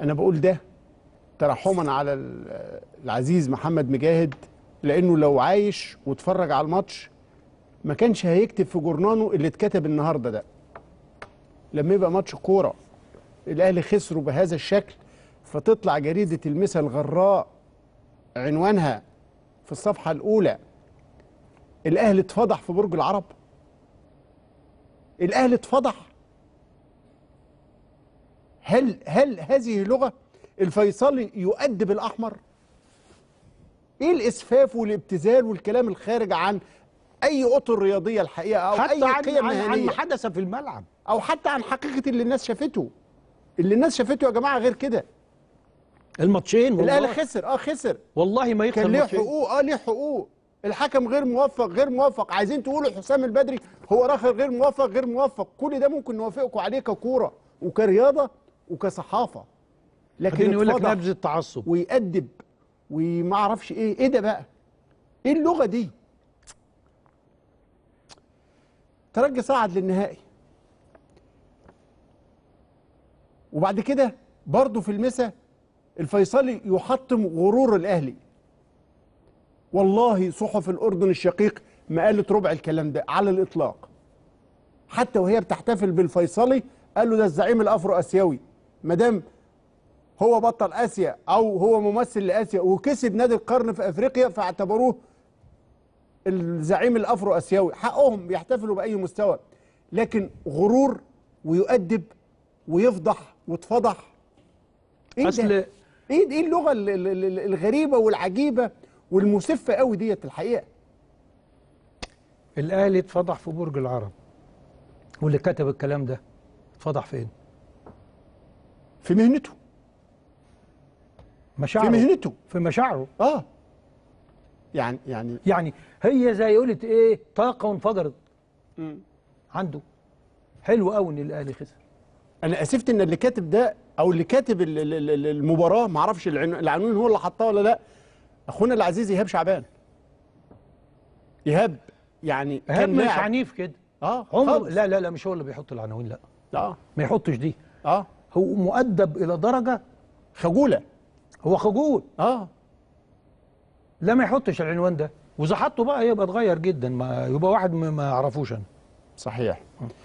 انا بقول ده ترحما على العزيز محمد مجاهد لانه لو عايش واتفرج على الماتش ما كانش هيكتب في جورنانه اللي اتكتب النهارده ده لما يبقى ماتش كوره الاهلي خسروا بهذا الشكل فتطلع جريده المسا الغراء عنوانها في الصفحه الاولى الاهلي اتفضح في برج العرب الاهلي اتفضح هل هل هذه لغة الفيصلي يؤدب الأحمر ايه الاسفاف والابتذال والكلام الخارج عن اي اطر رياضيه الحقيقه او حتى اي عن قيم عن, عن ما حدث في الملعب او حتى عن حقيقه اللي الناس شافته اللي الناس شافته يا جماعه غير كده الماتشين الاهلي خسر اه خسر والله ما يخسر كان ليه حقوق اه ليه حقوق الحكم غير موفق غير موفق عايزين تقولوا حسام البدري هو راخر غير موفق غير موفق كل ده ممكن نوافقكم عليه ككوره وكرياضه وكصحافه لكن يقول لك نبذ التعصب ويأدب وما اعرفش ايه ايه ده بقى ايه اللغه دي ترجي صعد للنهائي وبعد كده برضه في المسا الفيصلي يحطم غرور الاهلي والله صحف الاردن الشقيق ما قالت ربع الكلام ده على الاطلاق حتى وهي بتحتفل بالفيصلي قال له ده الزعيم الافرو اسيوي ما دام هو بطل اسيا او هو ممثل لاسيا وكسب نادي القرن في افريقيا فاعتبروه الزعيم الافرو اسيوي حقهم يحتفلوا باي مستوى لكن غرور ويؤدب ويفضح وتفضح ايه اصل ده؟ ايه ايه اللغه الغريبه والعجيبه والمسفه قوي ديت الحقيقه الاهلي اتفضح في برج العرب واللي كتب الكلام ده اتفضح فين في مهنته مشاعره في مهنته في مشاعره اه يعني يعني يعني هي زي قلت ايه طاقه وانفجرت عنده حلو قوي ان الاهلي خسر انا اسفت ان اللي كاتب ده او اللي كاتب المباراه ما اعرفش العنوان هو اللي حطها ولا لا اخونا العزيز ايهاب شعبان ايهاب يعني إيهاب كان مش عنيف كده اه عمره لا لا لا مش هو اللي بيحط العناوين لا لا آه. ما يحطش دي اه هو مؤدب إلى درجة خجولة هو خجول آه لا ما يحطش العنوان ده وإذا حطه بقى يبقى اتغير جدا ما يبقى واحد ما يعرفوش أنا صحيح آه.